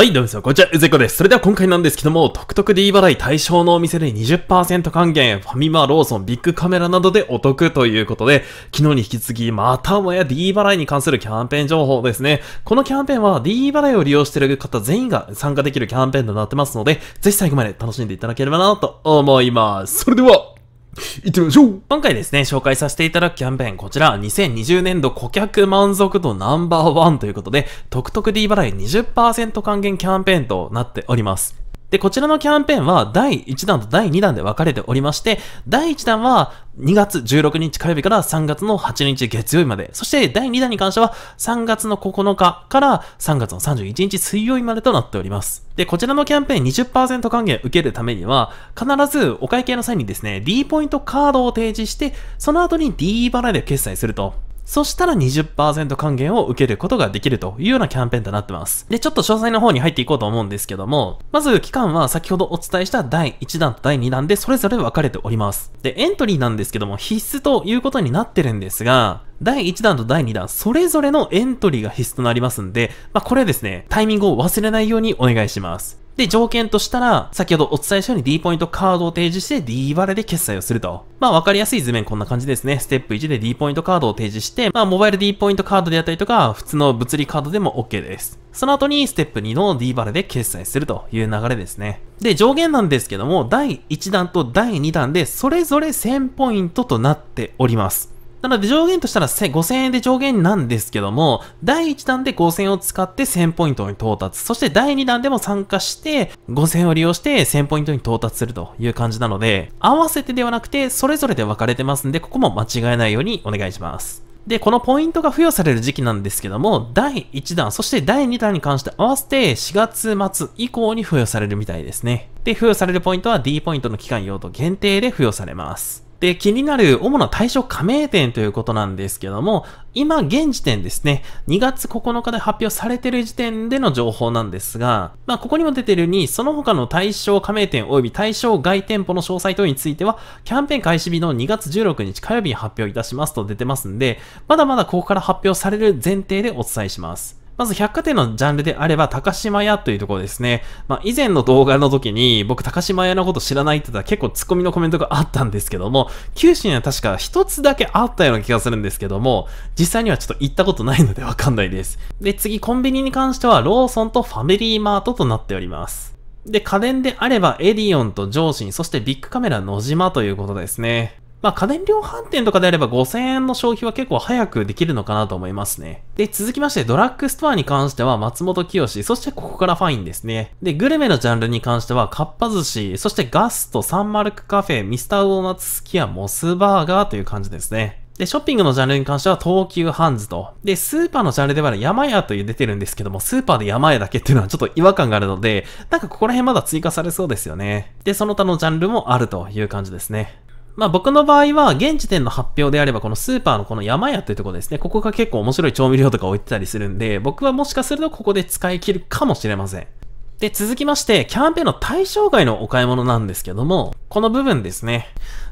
はい、どうもみなさん、こんにちは、うぜこです。それでは今回なんですけども、特特 D 払い対象のお店で20%還元、ファミマ、ローソン、ビッグカメラなどでお得ということで、昨日に引き続き、またもや D 払いに関するキャンペーン情報ですね。このキャンペーンは D 払いを利用している方全員が参加できるキャンペーンとなってますので、ぜひ最後まで楽しんでいただければなと思います。それでは、行ってみましょう今回ですね、紹介させていただくキャンペーン、こちら、2020年度顧客満足度ナンバーワンということで、特特 D 払い20%還元キャンペーンとなっております。で、こちらのキャンペーンは第1弾と第2弾で分かれておりまして、第1弾は2月16日火曜日から3月の8日月曜日まで、そして第2弾に関しては3月の9日から3月の31日水曜日までとなっております。で、こちらのキャンペーン20%還元受けるためには、必ずお会計の際にですね、D ポイントカードを提示して、その後に D 払いで決済すると。そしたら20%還元を受けることができるというようなキャンペーンとなってます。で、ちょっと詳細の方に入っていこうと思うんですけども、まず期間は先ほどお伝えした第1弾と第2弾でそれぞれ分かれております。で、エントリーなんですけども必須ということになってるんですが、第1弾と第2弾、それぞれのエントリーが必須となりますんで、まあ、これですね、タイミングを忘れないようにお願いします。で、条件としたら、先ほどお伝えしたように D ポイントカードを提示して D バレで決済をすると。まあ、わかりやすい図面こんな感じですね。ステップ1で D ポイントカードを提示して、まあ、モバイル D ポイントカードであったりとか、普通の物理カードでも OK です。その後にステップ2の D バレで決済するという流れですね。で、上限なんですけども、第1弾と第2弾でそれぞれ1000ポイントとなっております。なので上限としたら5000円で上限なんですけども、第1弾で5000円を使って1000ポイントに到達。そして第2弾でも参加して、5000円を利用して1000ポイントに到達するという感じなので、合わせてではなくて、それぞれで分かれてますんで、ここも間違えないようにお願いします。で、このポイントが付与される時期なんですけども、第1弾、そして第2弾に関して合わせて4月末以降に付与されるみたいですね。で、付与されるポイントは D ポイントの期間用途限定で付与されます。で、気になる主な対象加盟店ということなんですけども、今現時点ですね、2月9日で発表されている時点での情報なんですが、まあ、ここにも出ているように、その他の対象加盟店及び対象外店舗の詳細等については、キャンペーン開始日の2月16日火曜日に発表いたしますと出てますんで、まだまだここから発表される前提でお伝えします。まず百貨店のジャンルであれば、高島屋というところですね。まあ、以前の動画の時に、僕、高島屋のこと知らないって言ったら結構ツッコミのコメントがあったんですけども、九州には確か一つだけあったような気がするんですけども、実際にはちょっと行ったことないのでわかんないです。で、次、コンビニに関しては、ローソンとファミリーマートとなっております。で、家電であれば、エディオンと上信、そしてビッグカメラ野島ということですね。まあ家電量販店とかであれば5000円の消費は結構早くできるのかなと思いますね。で、続きましてドラッグストアに関しては松本清、そしてここからファインですね。で、グルメのジャンルに関してはかっぱ寿司、そしてガスト、サンマルクカフェ、ミスタードーナツスキア、モスバーガーという感じですね。で、ショッピングのジャンルに関しては東急ハンズと。で、スーパーのジャンルでは山屋という出てるんですけども、スーパーで山屋だけっていうのはちょっと違和感があるので、なんかここら辺まだ追加されそうですよね。で、その他のジャンルもあるという感じですね。まあ僕の場合は、現時点の発表であれば、このスーパーのこの山屋というところですね。ここが結構面白い調味料とか置いてたりするんで、僕はもしかするとここで使い切るかもしれません。で、続きまして、キャンペーンの対象外のお買い物なんですけども、この部分ですね。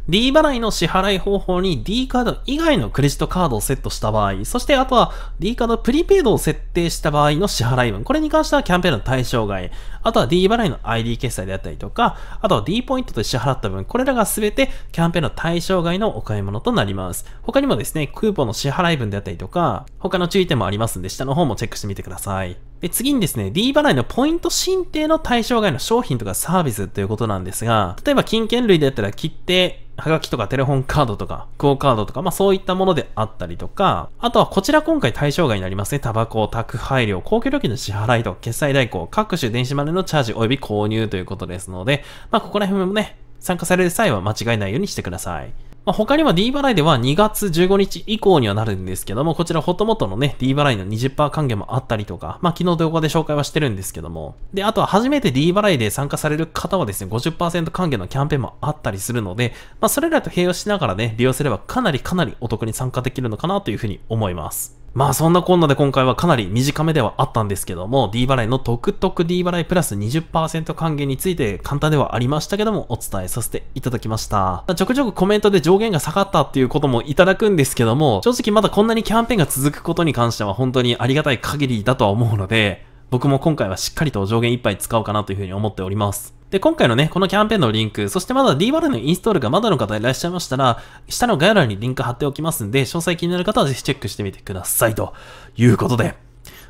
D 払いの支払い方法に D カード以外のクレジットカードをセットした場合、そしてあとは D カードプリペイドを設定した場合の支払い分、これに関してはキャンペーンの対象外、あとは D 払いの ID 決済であったりとか、あとは D ポイントで支払った分、これらが全てキャンペーンの対象外のお買い物となります。他にもですね、クーポンの支払い分であったりとか、他の注意点もありますんで、下の方もチェックしてみてください。で、次にですね、D 払いのポイント申請の対象外の商品とかサービスということなんですが、例えば金品券類でやったら切手、はがきとかテレホンカードとか、クオカードとか、まあそういったものであったりとか、あとはこちら今回対象外になりますね。タバコ、宅配料、公共料金の支払いと、決済代行、各種電子マネーのチャージ及び購入ということですので、まあここら辺もね、参加される際は間違いないようにしてください。まあ、他には D 払いでは2月15日以降にはなるんですけども、こちらほともとのね、D 払いの20%還元もあったりとか、まあ、昨日動画で紹介はしてるんですけども、で、あとは初めて D 払いで参加される方はですね、50%還元のキャンペーンもあったりするので、まあ、それらと併用しながらね、利用すればかなりかなりお得に参加できるのかなというふうに思います。まあそんなこんなで今回はかなり短めではあったんですけども、D 払いの特特 D 払いプラス20%還元について簡単ではありましたけども、お伝えさせていただきました。ちょくちょくコメントで上限が下がったっていうこともいただくんですけども、正直まだこんなにキャンペーンが続くことに関しては本当にありがたい限りだとは思うので、僕も今回はしっかりと上限いっぱい使おうかなというふうに思っております。で、今回のね、このキャンペーンのリンク、そしてまだ d バルのインストールがまだの方いらっしゃいましたら、下の概要欄にリンク貼っておきますんで、詳細気になる方はぜひチェックしてみてください。ということで、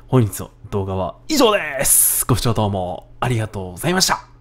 本日の動画は以上ですご視聴どうもありがとうございました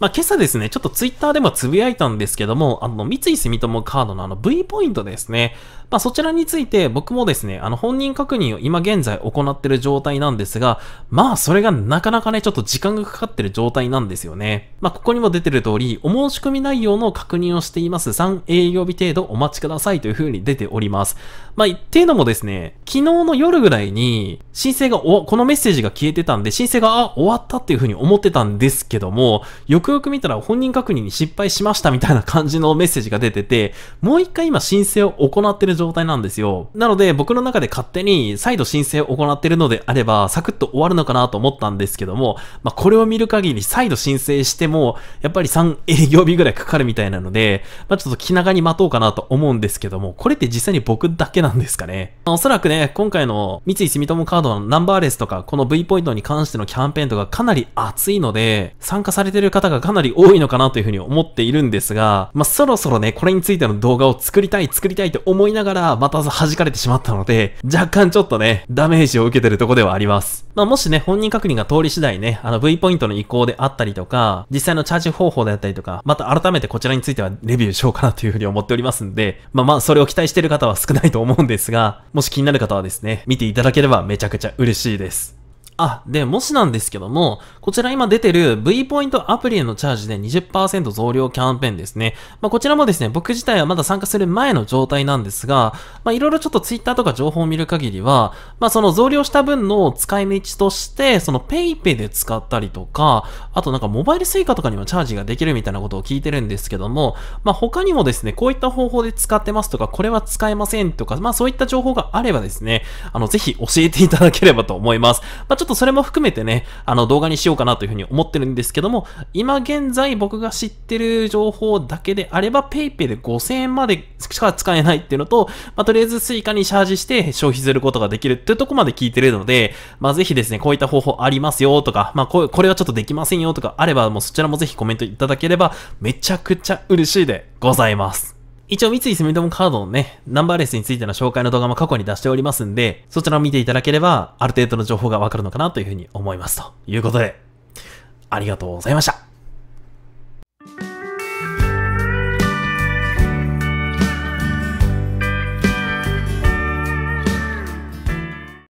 まあ、今朝ですね、ちょっとツイッターでもつぶやいたんですけども、あの、三井住友カードのあの V ポイントですね。まあ、そちらについて僕もですね、あの、本人確認を今現在行ってる状態なんですが、まあ、それがなかなかね、ちょっと時間がかかってる状態なんですよね。まあ、ここにも出てる通り、お申し込み内容の確認をしています。3営業日程度お待ちくださいという風に出ております。まあ、っていうのもですね、昨日の夜ぐらいに、申請がお、このメッセージが消えてたんで、申請が、あ、終わったっていう風に思ってたんですけども、よくよく見たら本人確認に失敗しましたみたいな感じのメッセージが出てて、もう一回今申請を行ってる状態なんですよ。なので、僕の中で勝手に再度申請を行ってるのであれば、サクッと終わるのかなと思ったんですけども、まあ、これを見る限り再度申請しても、やっぱり3営業日ぐらいかかるみたいなので、まあ、ちょっと気長に待とうかなと思うんですけども、これって実際に僕だけなんですかね。まあ、おそらくね、今回の三井住友カードのナンバーレスとか、この V ポイントに関してのキャンペーンとかかなり熱いので、参加されてる方がかなり多いのかなというふうに思っているんですが、まあ、そろそろね、これについての動画を作りたい、作りたいと思いながら、またず弾かれてしまったので、若干ちょっとね、ダメージを受けてるとこではあります。まあ、もしね、本人確認が通り次第ね、あの V ポイントの移行であったりとか、実際のチャージ方法であったりとか、また改めてこちらについてはレビューしようかなというふうに思っておりますんで、まあまあ、それを期待してる方は少ないと思うんですが、もし気になる方はですね、見ていただければめちゃくちゃくちゃ嬉しいですあ、で、もしなんですけども、こちら今出てる V ポイントアプリへのチャージで20%増量キャンペーンですね。まあ、こちらもですね、僕自体はまだ参加する前の状態なんですが、まあ、いろいろちょっと Twitter とか情報を見る限りは、まあ、その増量した分の使い道として、その PayPay で使ったりとか、あとなんかモバイル Suica とかにもチャージができるみたいなことを聞いてるんですけども、まあ、他にもですね、こういった方法で使ってますとか、これは使えませんとか、まあ、そういった情報があればですね、あの、ぜひ教えていただければと思います。まあとそれも含めてね、あの動画にしようかなというふうに思ってるんですけども、今現在僕が知ってる情報だけであれば、PayPay で5000円までしか使えないっていうのと、まあ、とりあえずスイカにチャージして消費することができるっていうとこまで聞いてるので、まあ、ぜひですね、こういった方法ありますよとか、まあ、これはちょっとできませんよとかあれば、もうそちらもぜひコメントいただければ、めちゃくちゃ嬉しいでございます。一応三井住友カードのね、ナンバーレスについての紹介の動画も過去に出しておりますんで、そちらを見ていただければ、ある程度の情報がわかるのかなというふうに思いますということで、ありがとうございました。